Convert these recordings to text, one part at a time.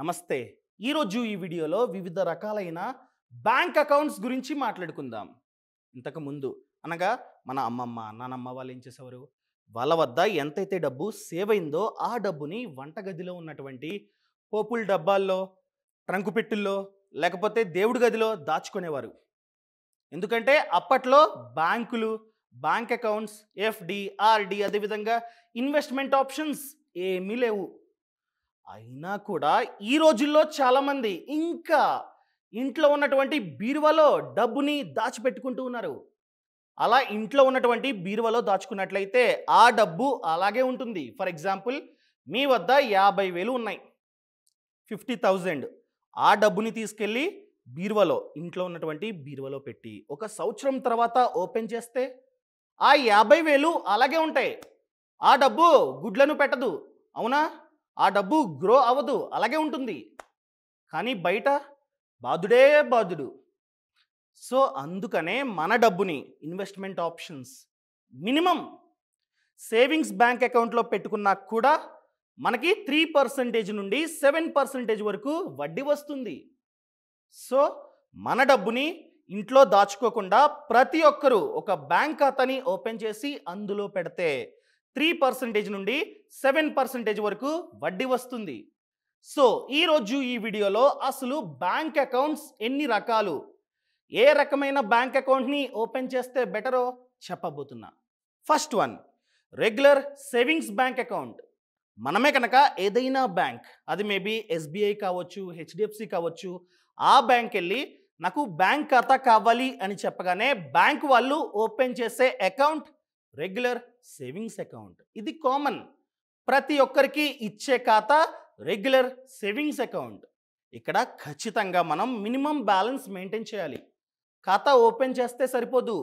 నమస్తే ఈరోజు ఈ వీడియోలో వివిధ రకాలైన బ్యాంక్ అకౌంట్స్ గురించి మాట్లాడుకుందాం ఇంతకు ముందు అనగా మన అమ్మమ్మ నానమ్మ వాళ్ళు ఏం చేసేవారు వాళ్ళ వద్ద ఎంతైతే డబ్బు సేవ్ అయిందో ఆ డబ్బుని వంటగదిలో ఉన్నటువంటి పోపుల డబ్బాల్లో ట్రంకు పెట్టుల్లో లేకపోతే దేవుడి గదిలో దాచుకునేవారు ఎందుకంటే అప్పట్లో బ్యాంకులు బ్యాంక్ అకౌంట్స్ ఎఫ్డి ఆర్డి అదేవిధంగా ఇన్వెస్ట్మెంట్ ఆప్షన్స్ ఏమీ లేవు అయినా కూడా ఈ రోజుల్లో చాలామంది ఇంకా ఇంట్లో ఉన్నటువంటి బీరువాలో డబ్బుని దాచిపెట్టుకుంటూ ఉన్నారు అలా ఇంట్లో ఉన్నటువంటి బీరువాలో దాచుకున్నట్లయితే ఆ డబ్బు అలాగే ఉంటుంది ఫర్ ఎగ్జాంపుల్ మీ వద్ద యాభై వేలు ఉన్నాయి ఫిఫ్టీ థౌజండ్ ఆ డబ్బుని తీసుకెళ్ళి బీరువాలో ఇంట్లో ఉన్నటువంటి బీరువాలో పెట్టి ఒక సంవత్సరం తర్వాత ఓపెన్ చేస్తే ఆ యాభై వేలు అలాగే ఉంటాయి ఆ డబ్బు గుడ్లను పెట్టదు అవునా ఆ డబ్బు గ్రో అవ్వదు అలాగే ఉంటుంది కానీ బయట బాధుడే బాధుడు సో అందుకనే మన డబ్బుని investment options minimum savings bank అకౌంట్లో పెట్టుకున్నా కూడా మనకి త్రీ పర్సంటేజ్ నుండి సెవెన్ పర్సంటేజ్ వరకు వడ్డీ వస్తుంది సో మన డబ్బుని ఇంట్లో దాచుకోకుండా ప్రతి ఒక్కరూ ఒక బ్యాంక్ ఖాతాని ఓపెన్ చేసి అందులో పెడితే త్రీ పర్సెంటేజ్ నుండి సెవెన్ పర్సెంటేజ్ వరకు వడ్డీ వస్తుంది సో ఈరోజు ఈ వీడియోలో అసలు బ్యాంక్ అకౌంట్స్ ఎన్ని రకాలు ఏ రకమైన బ్యాంక్ అకౌంట్ని ఓపెన్ చేస్తే బెటరో చెప్పబోతున్నా first one regular savings bank account మనమే కనుక ఏదైనా బ్యాంక్ అది మేబీ ఎస్బీఐ కావచ్చు హెచ్డిఎఫ్సి కావచ్చు ఆ బ్యాంక్ వెళ్ళి నాకు బ్యాంక్ ఖాతా కావాలి అని చెప్పగానే బ్యాంక్ వాళ్ళు ఓపెన్ చేసే అకౌంట్ రెగ్యులర్ సేవింగ్స్ అకౌంట్ ఇది కామన్ ప్రతి ఒక్కరికి ఇచ్చే ఖాతా రెగ్యులర్ సేవింగ్స్ అకౌంట్ ఇక్కడ ఖచ్చితంగా మనం మినిమం బ్యాలెన్స్ మెయింటైన్ చేయాలి ఖాతా ఓపెన్ చేస్తే సరిపోదు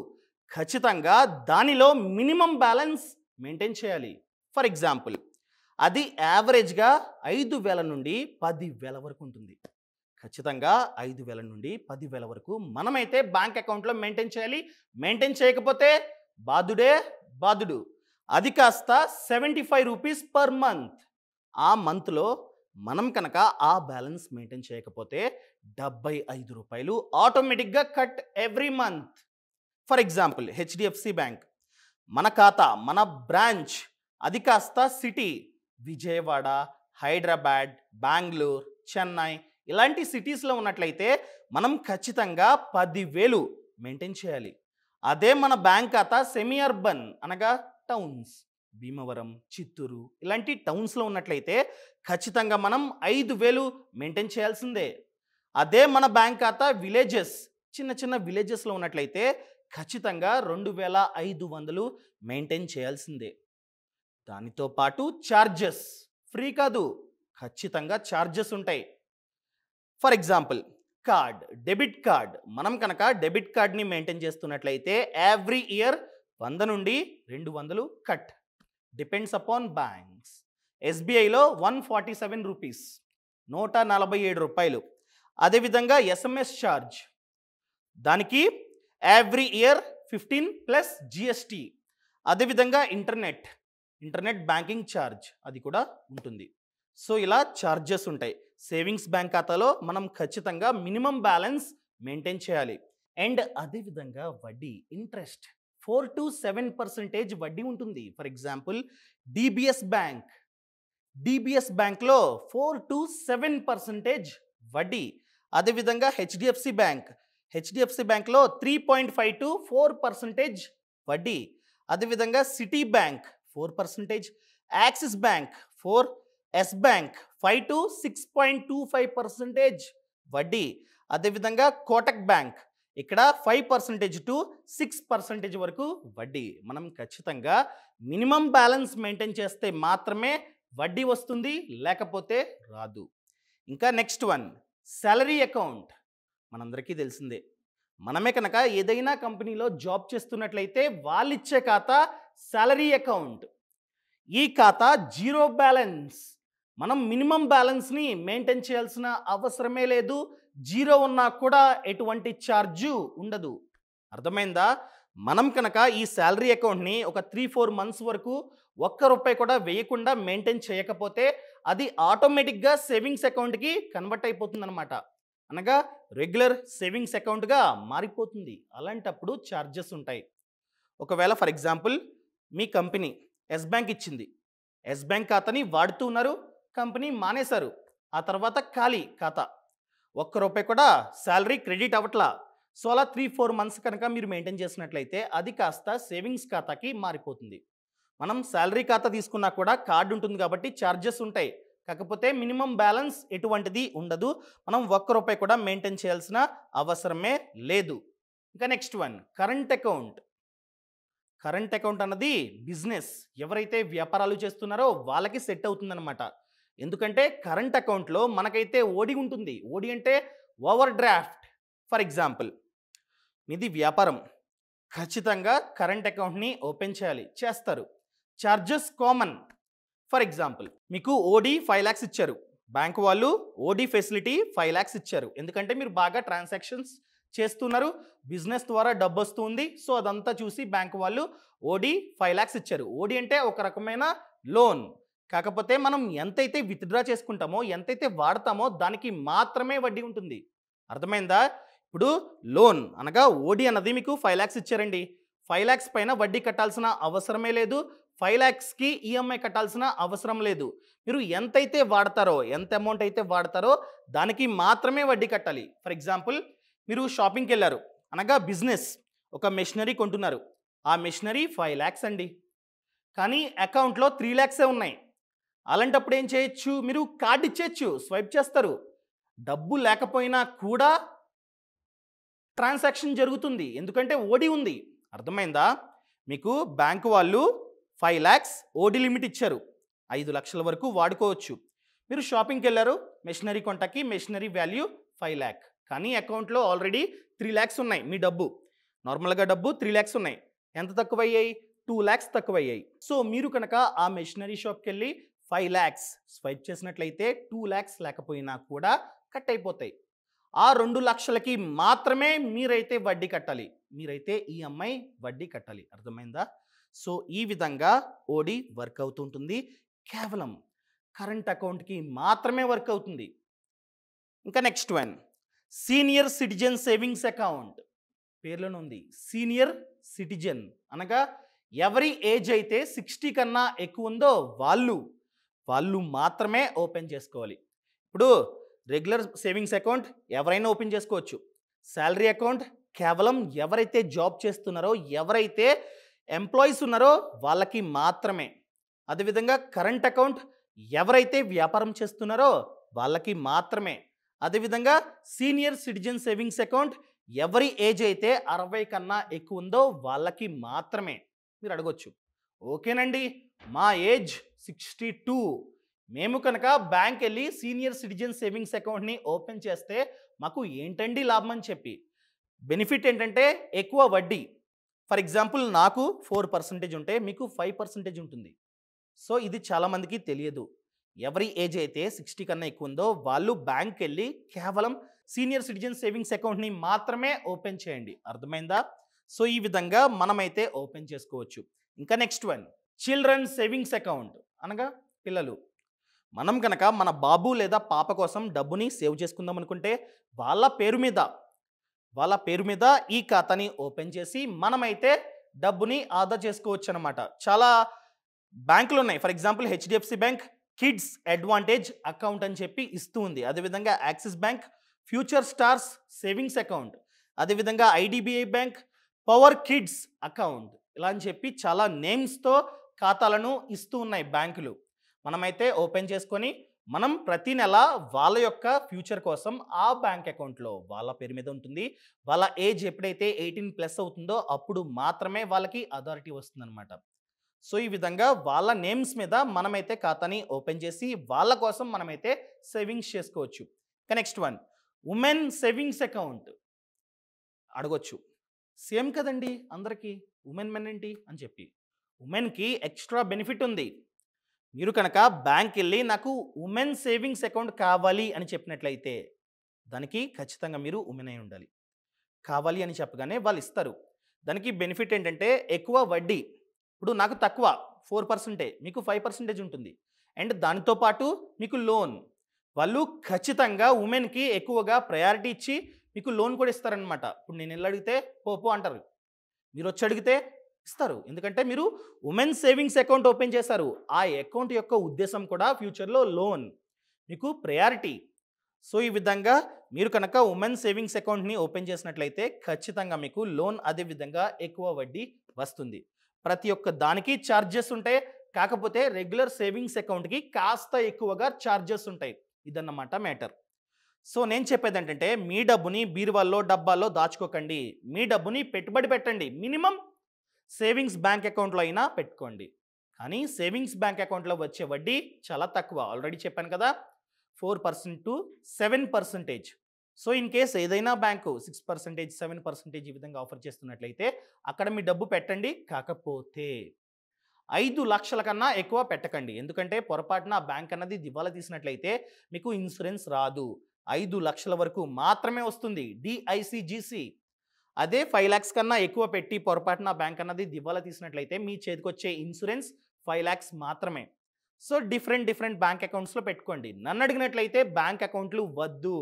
ఖచ్చితంగా దానిలో మినిమం బ్యాలెన్స్ మెయింటైన్ చేయాలి ఫర్ ఎగ్జాంపుల్ అది యావరేజ్గా ఐదు వేల నుండి పది వేల వరకు ఉంటుంది ఖచ్చితంగా ఐదు వేల నుండి పదివేల వరకు మనమైతే బ్యాంక్ అకౌంట్లో మెయింటైన్ చేయాలి మెయింటైన్ చేయకపోతే బాధుడే బాధుడు అది కాస్త seventy five rupees per month ఆ మంత్లో మనం కనుక ఆ బ్యాలెన్స్ మెయింటైన్ చేయకపోతే డెబ్బై ఐదు రూపాయలు ఆటోమేటిక్గా cut every month for example HDFC bank మన ఖాతా మన బ్రాంచ్ అది కాస్త సిటీ విజయవాడ హైదరాబాద్ బ్యాంగ్లూర్ చెన్నై ఇలాంటి సిటీస్లో ఉన్నట్లయితే మనం ఖచ్చితంగా పదివేలు మెయింటైన్ చేయాలి అదే మన బ్యాంక్ ఖాతా సెమీ అర్బన్ అనగా టౌన్స్ భీమవరం చిత్తూరు ఇలాంటి టౌన్స్లో ఉన్నట్లయితే ఖచ్చితంగా మనం ఐదు వేలు మెయింటైన్ చేయాల్సిందే అదే మన బ్యాంక్ ఖాతా విలేజెస్ చిన్న చిన్న విలేజెస్లో ఉన్నట్లయితే ఖచ్చితంగా రెండు వేల ఐదు వందలు మెయింటైన్ చేయాల్సిందే దానితో పాటు ఛార్జెస్ ఫ్రీ కాదు ఖచ్చితంగా ఛార్జెస్ ఉంటాయి for example card debit card మనం కనుక డెబిట్ కార్డ్ని మెయింటైన్ చేస్తున్నట్లయితే ఎవ్రీ ఇయర్ వంద నుండి రెండు వందలు కట్ డిపెండ్స్ అపాన్ బ్యాంక్స్ ఎస్బీఐలో వన్ ఫార్టీ సెవెన్ రూపీస్ నూట నలభై ఏడు రూపాయలు అదేవిధంగా ఎస్ఎంఎస్ ఛార్జ్ దానికి every year fifteen plus GST అదేవిధంగా ఇంటర్నెట్ ఇంటర్నెట్ బ్యాంకింగ్ ఛార్జ్ అది కూడా ఉంటుంది సో ఇలా ఛార్జెస్ ఉంటాయి సేవింగ్స్ బ్యాంక్ ఖాతాలో మనం ఖచ్చితంగా మినిమం బ్యాలెన్స్ మెయింటైన్ చేయాలి అండ్ అదేవిధంగా వడ్డీ interest four to seven percentage వడ్డీ ఉంటుంది for example DBS bank DBS బ్యాంక్లో ఫోర్ టు సెవెన్ పర్సెంటేజ్ వడ్డీ అదేవిధంగా హెచ్డిఎఫ్సి బ్యాంక్ హెచ్డిఎఫ్సి బ్యాంక్లో three point five to four percentage వడ్డీ అదేవిధంగా Citi bank four percentage Axis bank four Yes bank five to six point two five percentage వడ్డీ అదేవిధంగా Kotak bank ఇక్కడ five percentage to six percentage వరకు వడ్డీ మనం ఖచ్చితంగా మినిమం బ్యాలెన్స్ మెయింటైన్ చేస్తే మాత్రమే వడ్డీ వస్తుంది లేకపోతే రాదు ఇంకా నెక్స్ట్ వన్ శాలరీ అకౌంట్ మనందరికీ తెలిసిందే మనమే కనుక ఏదైనా కంపెనీలో జాబ్ చేస్తున్నట్లయితే వాళ్ళిచ్చే ఖాతా శాలరీ అకౌంట్ ఈ ఖాతా జీరో బ్యాలెన్స్ మనం మినిమం బ్యాలెన్స్ని మెయింటైన్ చేయాల్సిన అవసరమే లేదు జీరో ఉన్నా కూడా ఎటువంటి ఛార్జు ఉండదు అర్థమైందా మనం కనుక ఈ శాలరీ అకౌంట్ని ఒక త్రీ ఫోర్ మంత్స్ వరకు ఒక్క రూపాయి కూడా వేయకుండా మెయింటైన్ చేయకపోతే అది ఆటోమేటిక్గా సేవింగ్స్ అకౌంట్కి కన్వర్ట్ అయిపోతుందన్నమాట అనగా రెగ్యులర్ సేవింగ్స్ అకౌంట్గా మారిపోతుంది అలాంటప్పుడు ఛార్జెస్ ఉంటాయి ఒకవేళ ఫర్ ఎగ్జాంపుల్ మీ కంపెనీ ఎస్ బ్యాంక్ ఇచ్చింది ఎస్ బ్యాంక్ ఖాతాని వాడుతూ ఉన్నారు కంపెనీ మానేశారు ఆ తర్వాత ఖాళీ ఖాతా ఒక్క రూపాయి కూడా శాలరీ క్రెడిట్ అవ్వట్లా సో అలా త్రీ ఫోర్ మంత్స్ కనుక మీరు మెయింటైన్ చేసినట్లయితే అది కాస్త సేవింగ్స్ ఖాతాకి మారిపోతుంది మనం శాలరీ ఖాతా తీసుకున్నా కూడా కార్డు ఉంటుంది కాబట్టి ఛార్జెస్ ఉంటాయి కాకపోతే మినిమం బ్యాలెన్స్ ఎటువంటిది ఉండదు మనం ఒక్క రూపాయి కూడా మెయింటైన్ చేయాల్సిన అవసరమే లేదు ఇంకా next one current account current account అన్నది బిజినెస్ ఎవరైతే వ్యాపారాలు చేస్తున్నారో వాళ్ళకి సెట్ అవుతుందన్నమాట ఎందుకంటే కరెంట్ అకౌంట్లో మనకైతే ఓడి ఉంటుంది ఓడి అంటే ఓవర్ డ్రాఫ్ట్ ఫర్ ఎగ్జాంపుల్ మీది వ్యాపారం ఖచ్చితంగా కరెంట్ అకౌంట్ని ఓపెన్ చేయాలి చేస్తారు ఛార్జెస్ కామన్ ఫర్ ఎగ్జాంపుల్ మీకు ఓడి ఫైవ్ ల్యాక్స్ ఇచ్చారు బ్యాంక్ వాళ్ళు ఓడి ఫెసిలిటీ ఫైవ్ ల్యాక్స్ ఇచ్చారు ఎందుకంటే మీరు బాగా ట్రాన్సాక్షన్స్ చేస్తున్నారు బిజినెస్ ద్వారా డబ్బు వస్తుంది సో అదంతా చూసి బ్యాంక్ వాళ్ళు ఓడి ఫైవ్ ల్యాక్స్ ఇచ్చారు ఓడి అంటే ఒక రకమైన లోన్ కాకపోతే మనం ఎంతైతే విత్డ్రా చేసుకుంటామో ఎంతైతే వాడతామో దానికి మాత్రమే వడ్డీ ఉంటుంది అర్థమైందా ఇప్పుడు లోన్ అనగా ఓడి అన్నది మీకు ఫైవ్ ల్యాక్స్ ఇచ్చారండి ఫైవ్ ల్యాక్స్ పైన వడ్డీ కట్టాల్సిన అవసరమే లేదు ఫైవ్ ల్యాక్స్కి ఈఎంఐ కట్టాల్సిన అవసరం లేదు మీరు ఎంతైతే వాడతారో ఎంత అమౌంట్ అయితే వాడతారో దానికి మాత్రమే వడ్డీ కట్టాలి ఫర్ ఎగ్జాంపుల్ మీరు షాపింగ్కి వెళ్ళారు అనగా బిజినెస్ ఒక మెషినరీ కొంటున్నారు ఆ మెషినరీ ఫైవ్ ల్యాక్స్ అండి కానీ అకౌంట్లో త్రీ ల్యాక్సే ఉన్నాయి అలాంటప్పుడు ఏం చేయొచ్చు మీరు కార్డు ఇచ్చేయచ్చు స్వైప్ చేస్తారు డబ్బు లేకపోయినా కూడా ట్రాన్సాక్షన్ జరుగుతుంది ఎందుకంటే ఓడి ఉంది అర్థమైందా మీకు బ్యాంకు వాళ్ళు ఫైవ్ ల్యాక్స్ ఓడి లిమిట్ ఇచ్చారు ఐదు లక్షల వరకు వాడుకోవచ్చు మీరు షాపింగ్కి వెళ్ళారు మెషినరీ కొంటకి మెషినరీ వాల్యూ ఫైవ్ ల్యాక్ కానీ అకౌంట్లో ఆల్రెడీ త్రీ ల్యాక్స్ ఉన్నాయి మీ డబ్బు నార్మల్గా డబ్బు త్రీ ల్యాక్స్ ఉన్నాయి ఎంత తక్కువయ్యాయి టూ ల్యాక్స్ తక్కువయ్యాయి సో మీరు కనుక ఆ మెషినరీ షాప్కి వెళ్ళి ఫైవ్ ల్యాక్స్ స్వైప్ చేసినట్లయితే టూ ల్యాక్స్ లేకపోయినా కూడా కట్ అయిపోతాయి ఆ రెండు లక్షలకి మాత్రమే మీరైతే వడ్డీ కట్టాలి మీరైతే ఈఎంఐ వడ్డీ కట్టాలి అర్థమైందా సో ఈ విధంగా ఓడి వర్క్ అవుతుంటుంది కేవలం కరెంట్ అకౌంట్కి మాత్రమే వర్క్ అవుతుంది ఇంకా next one senior citizen savings account పేర్లోనే ఉంది సీనియర్ సిటిజన్ అనగా ఎవరి ఏజ్ అయితే సిక్స్టీ కన్నా ఎక్కువ ఉందో వాళ్ళు వాళ్ళు మాత్రమే ఓపెన్ చేసుకోవాలి ఇప్పుడు రెగ్యులర్ సేవింగ్స్ అకౌంట్ ఎవరైనా ఓపెన్ చేసుకోవచ్చు శాలరీ అకౌంట్ కేవలం ఎవరైతే జాబ్ చేస్తున్నారో ఎవరైతే ఎంప్లాయీస్ ఉన్నారో వాళ్ళకి మాత్రమే అదేవిధంగా కరెంట్ అకౌంట్ ఎవరైతే వ్యాపారం చేస్తున్నారో వాళ్ళకి మాత్రమే అదేవిధంగా సీనియర్ సిటిజన్ సేవింగ్స్ అకౌంట్ ఎవరి ఏజ్ అయితే అరవై కన్నా ఎక్కువ ఉందో వాళ్ళకి మాత్రమే మీరు అడగచ్చు ఓకేనండి మా ఏజ్ సిక్స్టీ టూ మేము కనుక బ్యాంక్ వెళ్ళి సీనియర్ సిటిజన్ సేవింగ్స్ అకౌంట్ని ఓపెన్ చేస్తే మాకు ఏంటండి లాభం అని చెప్పి బెనిఫిట్ ఏంటంటే ఎక్కువ వడ్డీ ఫర్ ఎగ్జాంపుల్ నాకు ఫోర్ పర్సెంటేజ్ ఉంటే మీకు ఫైవ్ పర్సెంటేజ్ ఉంటుంది సో ఇది చాలామందికి తెలియదు ఎవరి ఏజ్ అయితే సిక్స్టీ కన్నా ఎక్కువ ఉందో వాళ్ళు బ్యాంక్ వెళ్ళి కేవలం సీనియర్ సిటిజన్ సేవింగ్స్ అకౌంట్ని మాత్రమే ఓపెన్ చేయండి అర్థమైందా సో ఈ విధంగా మనమైతే ఓపెన్ చేసుకోవచ్చు ఇంకా next one children savings account అనగా పిల్లలు మనం కనుక మన బాబు లేదా పాప కోసం డబ్బుని సేవ్ చేసుకుందాం అనుకుంటే వాళ్ళ పేరు మీద వాళ్ళ పేరు మీద ఈ ఖాతాని ఓపెన్ చేసి మనమైతే డబ్బుని ఆదా చేసుకోవచ్చు అనమాట చాలా బ్యాంకులు ఉన్నాయి for example HDFC bank kids advantage account అని చెప్పి ఇస్తూ ఉంది అదేవిధంగా Axis bank future stars savings account అదేవిధంగా IDBI bank power kids account ఇలా అని చెప్పి చాలా నేమ్స్తో ఖాతాలను ఇస్తూ ఉన్నాయి బ్యాంకులు మనమైతే ఓపెన్ చేసుకొని మనం ప్రతి నెల వాళ్ళ యొక్క ఫ్యూచర్ కోసం ఆ బ్యాంక్ అకౌంట్లో వాళ్ళ పేరు మీద ఉంటుంది వాళ్ళ ఏజ్ ఎప్పుడైతే ఎయిటీన్ ప్లస్ అవుతుందో అప్పుడు మాత్రమే వాళ్ళకి అథారిటీ వస్తుందన్నమాట సో ఈ విధంగా వాళ్ళ నేమ్స్ మీద మనమైతే ఖాతాని ఓపెన్ చేసి వాళ్ళ కోసం మనమైతే సేవింగ్స్ చేసుకోవచ్చు next one women savings account అడగొచ్చు సేమ్ కదండి అందరికీ ఉమెన్ మెన్ ఏంటి అని చెప్పి ఉమెన్కి ఎక్స్ట్రా బెనిఫిట్ ఉంది మీరు కనుక బ్యాంక్ వెళ్ళి నాకు ఉమెన్ సేవింగ్స్ అకౌంట్ కావాలి అని చెప్పినట్లయితే దానికి ఖచ్చితంగా మీరు ఉమెన్ అయి ఉండాలి కావాలి అని చెప్పగానే వాళ్ళు ఇస్తారు దానికి బెనిఫిట్ ఏంటంటే ఎక్కువ వడ్డీ ఇప్పుడు నాకు తక్కువ ఫోర్ పర్సెంటే మీకు ఫైవ్ పర్సెంటేజ్ ఉంటుంది అండ్ దానితో పాటు మీకు లోన్ వాళ్ళు ఖచ్చితంగా ఉమెన్కి ఎక్కువగా ప్రయారిటీ ఇచ్చి మీకు లోన్ కూడా ఇస్తారనమాట ఇప్పుడు నేను వెళ్ళి అడిగితే పోపో అంటారు మీరు వచ్చి అడిగితే ఇస్తారు ఎందుకంటే మీరు ఉమెన్ సేవింగ్స్ అకౌంట్ ఓపెన్ చేశారు ఆ అకౌంట్ యొక్క ఉద్దేశం కూడా ఫ్యూచర్లో లోన్ మీకు ప్రయారిటీ సో ఈ విధంగా మీరు కనుక ఉమెన్ సేవింగ్స్ అకౌంట్ని ఓపెన్ చేసినట్లయితే ఖచ్చితంగా మీకు లోన్ అదే విధంగా ఎక్కువ వడ్డీ వస్తుంది ప్రతి ఒక్క దానికి ఛార్జెస్ ఉంటాయి కాకపోతే రెగ్యులర్ సేవింగ్స్ అకౌంట్కి కాస్త ఎక్కువగా ఛార్జెస్ ఉంటాయి ఇదన్నమాట మ్యాటర్ సో నేను చెప్పేది ఏంటంటే మీ డబ్బుని బీరువాల్లో డబ్బాల్లో దాచుకోకండి మీ డబ్బుని పెట్టుబడి పెట్టండి మినిమం సేవింగ్స్ బ్యాంక్ అకౌంట్లో అయినా పెట్టుకోండి కానీ సేవింగ్స్ బ్యాంక్ అకౌంట్లో వచ్చే వడ్డీ చాలా తక్కువ ఆల్రెడీ చెప్పాను కదా four percent to seven percentage so in case ఏదైనా bank six percentage seven percentage ఈ విధంగా ఆఫర్ చేస్తున్నట్లయితే అక్కడ మీ డబ్బు పెట్టండి కాకపోతే ఐదు లక్షల కన్నా ఎక్కువ పెట్టకండి ఎందుకంటే పొరపాటున బ్యాంక్ అన్నది దివాలా తీసినట్లయితే మీకు ఇన్సూరెన్స్ రాదు ఐదు లక్షల వరకు మాత్రమే వస్తుంది డిఐసిజిసి అదే ఫైవ్ ల్యాక్స్ కన్నా ఎక్కువ పెట్టి పొరపాటున బ్యాంక్ అన్నది దివాలా తీసినట్లయితే మీ చేతికొచ్చే ఇన్సూరెన్స్ ఫైవ్ ల్యాక్స్ మాత్రమే సో డిఫరెంట్ డిఫరెంట్ బ్యాంక్ అకౌంట్స్లో పెట్టుకోండి నన్ను అడిగినట్లయితే బ్యాంక్ అకౌంట్లు వద్దు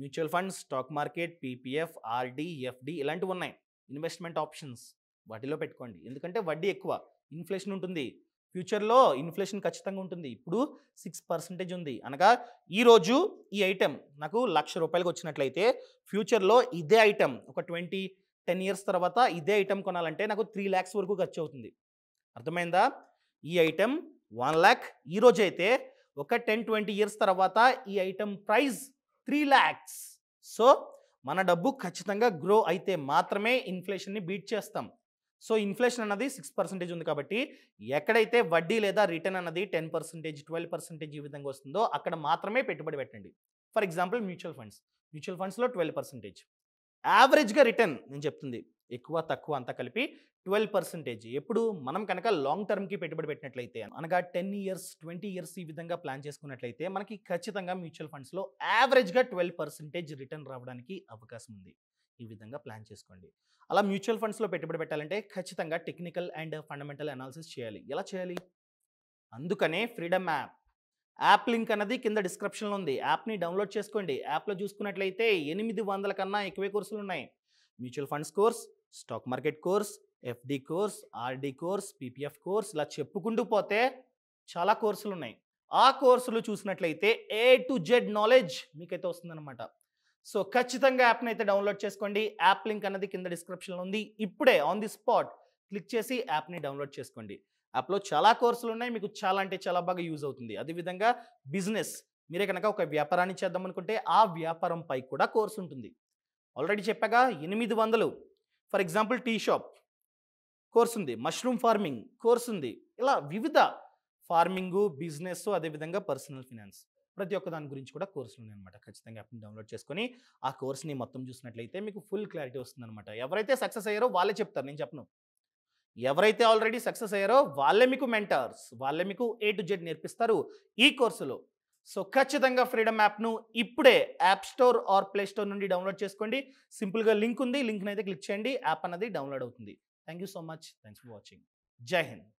mutual funds stock market PPF RD FD ఇలాంటివి ఉన్నాయి ఇన్వెస్ట్మెంట్ ఆప్షన్స్ వాటిలో పెట్టుకోండి ఎందుకంటే వడ్డీ ఎక్కువ ఇన్ఫ్లేషన్ ఉంటుంది ఫ్యూచర్లో ఇన్ఫ్లేషన్ ఖచ్చితంగా ఉంటుంది ఇప్పుడు సిక్స్ పర్సెంటేజ్ ఉంది అనగా ఈరోజు ఈ ఐటెం నాకు లక్ష రూపాయలకు వచ్చినట్లయితే ఫ్యూచర్లో ఇదే ఐటెం ఒక ట్వంటీ టెన్ ఇయర్స్ తర్వాత ఇదే ఐటెం కొనాలంటే నాకు త్రీ ల్యాక్స్ వరకు ఖర్చు అవుతుంది అర్థమైందా ఈ ఐటెం వన్ ల్యాక్ ఈరోజు అయితే ఒక టెన్ ట్వంటీ ఇయర్స్ తర్వాత ఈ item price three lakhs so మన డబ్బు ఖచ్చితంగా గ్రో అయితే మాత్రమే ఇన్ఫ్లేషన్ని బీట్ చేస్తాం సో ఇన్ఫ్లేషన్ అన్నది సిక్స్ పర్సెంటేజ్ ఉంది కాబట్టి ఎక్కడైతే వడ్డీ లేదా రిటర్న్ అన్నది టెన్ పర్సెంటేజ్ ట్వెల్వ్ పర్సెంటేజ్ ఈ విధంగా వస్తుందో అక్కడ మాత్రమే పెట్టుబడి పెట్టండి for example mutual funds mutual ఫండ్స్లో ట్వెల్వ్ పర్సెంటేజ్ యావరేజ్గా రిటర్న్ నేను చెప్తుంది ఎక్కువ తక్కువ అంతా కలిపి ట్వెల్వ్ పర్సెంటేజ్ ఎప్పుడు మనం కనుక లాంగ్ టర్మ్కి పెట్టుబడి పెట్టినట్లయితే అనగా టెన్ ఇయర్స్ ట్వంటీ ఇయర్స్ ఈ విధంగా ప్లాన్ చేసుకున్నట్లయితే మనకి ఖచ్చితంగా మ్యూచువల్ ఫండ్స్లో యావరేజ్గా ట్వెల్వ్ పర్సెంటేజ్ రిటర్న్ రావడానికి అవకాశం ఉంది ఈ విధంగా ప్లాన్ చేసుకోండి అలా మ్యూచువల్ ఫండ్స్లో పెట్టుబడి పెట్టాలంటే ఖచ్చితంగా టెక్నికల్ అండ్ ఫండమెంటల్ అనాలిసిస్ చేయాలి ఎలా చేయాలి అందుకనే ఫ్రీడమ్ యాప్ యాప్ లింక్ అనేది కింద డిస్క్రిప్షన్లో ఉంది యాప్ని డౌన్లోడ్ చేసుకోండి యాప్లో చూసుకున్నట్లయితే ఎనిమిది వందల కన్నా ఎక్కువే కోర్సులు ఉన్నాయి mutual funds course stock market course FD course RD course PPF course ఇలా చెప్పుకుంటూ పోతే చాలా కోర్సులు ఉన్నాయి ఆ కోర్సులు చూసినట్లయితే ఏ టు జెడ్ నాలెడ్జ్ మీకైతే వస్తుందన్నమాట సో ఖచ్చితంగా యాప్ని అయితే డౌన్లోడ్ చేసుకోండి యాప్ లింక్ అన్నది కింద డిస్క్రిప్షన్లో ఉంది ఇప్పుడే ఆన్ ది స్పాట్ క్లిక్ చేసి యాప్ని డౌన్లోడ్ చేసుకోండి యాప్లో చాలా కోర్సులు ఉన్నాయి మీకు చాలా అంటే చాలా బాగా యూజ్ అవుతుంది అదేవిధంగా బిజినెస్ మీరే కనుక ఒక వ్యాపారాన్ని చేద్దాం అనుకుంటే ఆ వ్యాపారంపై కూడా కోర్సు ఉంటుంది ఆల్రెడీ చెప్పాగా ఎనిమిది వందలు for example tea shop course ఉంది మష్రూమ్ ఫార్మింగ్ కోర్స్ ఉంది ఇలా వివిధ ఫార్మింగు బిజినెస్ అదేవిధంగా పర్సనల్ ఫినాన్స్ ప్రతి ఒక్క దాని గురించి కూడా కోర్సులు అనమాట ఖచ్చితంగా యాప్ని డౌన్లోడ్ చేసుకొని ఆ కోర్స్ని మొత్తం చూసినట్లయితే మీకు ఫుల్ క్లారిటీ వస్తుందన్నమాట ఎవరైతే సక్సెస్ అయ్యారో వాళ్ళే చెప్తారు నేను చెప్పను ఎవరైతే ఆల్రెడీ సక్సెస్ అయ్యారో వాళ్ళే మీకు మెంటర్స్ వాళ్ళే మీకు ఏ టు జెడ్ నేర్పిస్తారు ఈ కోర్సులో సో ఖచ్చితంగా ఫ్రీడమ్ యాప్ను ఇప్పుడే app store or play store నుండి డౌన్లోడ్ చేసుకోండి సింపుల్గా లింక్ ఉంది లింక్ అయితే క్లిక్ చేయండి యాప్ అనేది డౌన్లోడ్ అవుతుంది thank you so much thanks for watching జై హింద్